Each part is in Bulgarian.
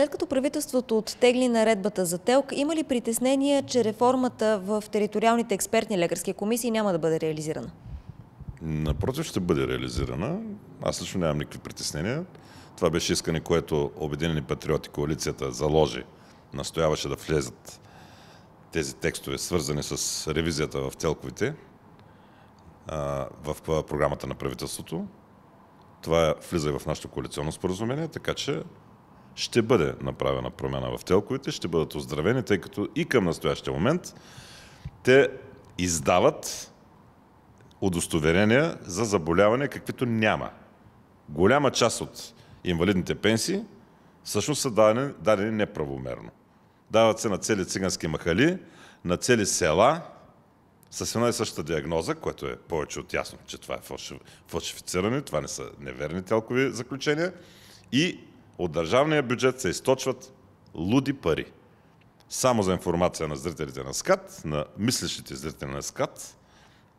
След като правителството оттегли наредбата за ТЕЛК, има ли притеснения, че реформата в териториалните експертни лекарски комисии няма да бъде реализирана? Напротив, ще бъде реализирана. Аз лично нямам никакви притеснения. Това беше искане, което Обединени патриоти, коалицията заложи, настояваше да влезат тези текстове, свързани с ревизията в телковите, в програмата на правителството. Това влиза и в нашето коалиционно споразумение, така че ще бъде направена промяна в телковите, ще бъдат оздравени, тъй като и към настоящия момент те издават удостоверения за заболяване, каквито няма. Голяма част от инвалидните пенсии всъщност са дадени, дадени неправомерно. Дават се на цели цигански махали, на цели села, с една и същата диагноза, което е повече от ясно, че това е фалшифициране, това не са неверни телкови заключения, и от държавния бюджет се източват луди пари. Само за информация на зрителите на СКАТ, на мислещите зрители на СКАТ,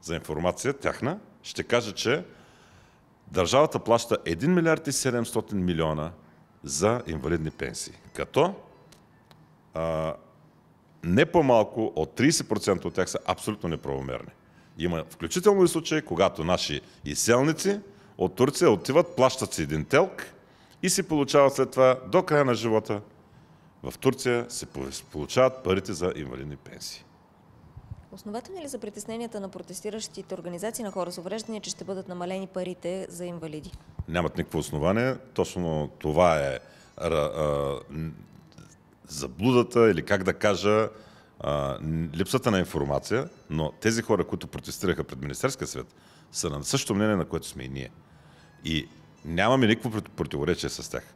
за информация тяхна, ще кажа, че държавата плаща 1 милиард и 700 милиона за инвалидни пенсии. Като а, не по-малко от 30% от тях са абсолютно неправомерни. Има включително и случаи, когато наши изселници от Турция отиват, плащат си един телк и се получават след това до края на живота. В Турция се получават парите за инвалидни пенсии. Основателни ли за притесненията на протестиращите организации на хора с увреждания, че ще бъдат намалени парите за инвалиди? Нямат никакво основание. Точно това е а, а, заблудата или как да кажа а, липсата на информация, но тези хора, които протестираха пред Министерския свет, са на същото мнение, на което сме и ние. И Нямаме никакво противоречие с тях.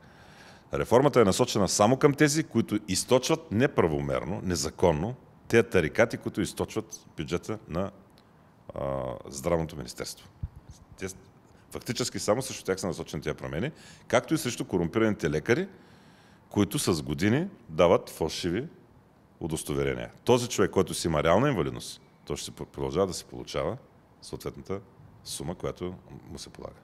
Реформата е насочена само към тези, които източват неправомерно, незаконно, те тарикати, които източват бюджета на а, Здравното министерство. Те, фактически само срещу тях са насочени тези промени, както и срещу корумпираните лекари, които с години дават фалшиви удостоверения. Този човек, който си има реална инвалидност, той ще продължава да се получава съответната сума, която му се полага.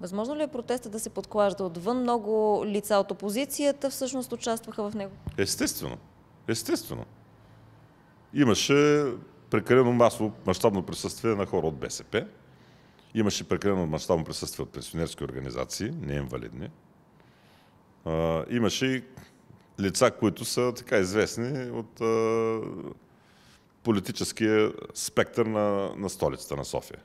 Възможно ли е протеста да се подклажда отвън? Много лица от опозицията всъщност участваха в него. Естествено. Естествено. Имаше прекалено масово мащабно присъствие на хора от БСП. Имаше прекалено мащабно присъствие от пенсионерски организации, не инвалидни. имаше и лица, които са така известни от политическия спектър на, на столицата на София.